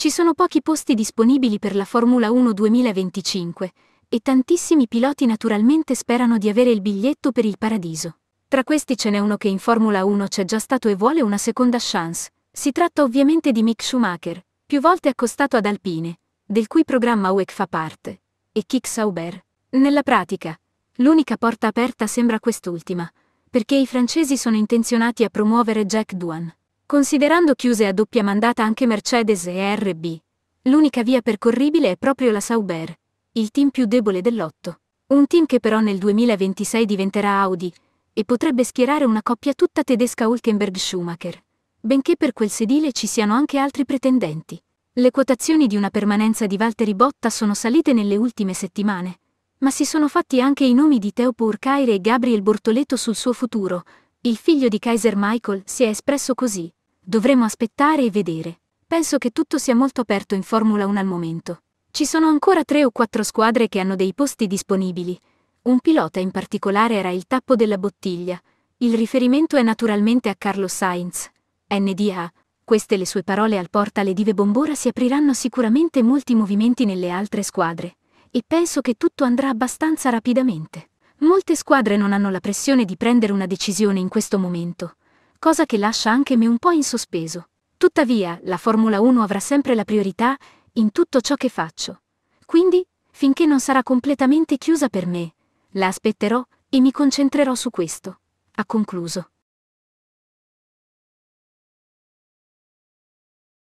Ci sono pochi posti disponibili per la Formula 1 2025 e tantissimi piloti naturalmente sperano di avere il biglietto per il paradiso. Tra questi ce n'è uno che in Formula 1 c'è già stato e vuole una seconda chance. Si tratta ovviamente di Mick Schumacher, più volte accostato ad Alpine, del cui programma UEC fa parte, e Kik Sauber. Nella pratica, l'unica porta aperta sembra quest'ultima, perché i francesi sono intenzionati a promuovere Jack Duan, Considerando chiuse a doppia mandata anche Mercedes e RB, l'unica via percorribile è proprio la Sauber, il team più debole dell'otto. Un team che però nel 2026 diventerà Audi e potrebbe schierare una coppia tutta tedesca Hulkenberg-Schumacher, benché per quel sedile ci siano anche altri pretendenti. Le quotazioni di una permanenza di Valtteri Botta sono salite nelle ultime settimane, ma si sono fatti anche i nomi di Teo Urcaire e Gabriel Bortoletto sul suo futuro. Il figlio di Kaiser Michael si è espresso così. Dovremo aspettare e vedere. Penso che tutto sia molto aperto in Formula 1 al momento. Ci sono ancora tre o quattro squadre che hanno dei posti disponibili. Un pilota in particolare era il tappo della bottiglia. Il riferimento è naturalmente a Carlo Sainz. NDA. Queste le sue parole al portale di Vebombora si apriranno sicuramente molti movimenti nelle altre squadre. E penso che tutto andrà abbastanza rapidamente. Molte squadre non hanno la pressione di prendere una decisione in questo momento cosa che lascia anche me un po' in sospeso. Tuttavia, la Formula 1 avrà sempre la priorità in tutto ciò che faccio. Quindi, finché non sarà completamente chiusa per me, la aspetterò e mi concentrerò su questo. Ha concluso.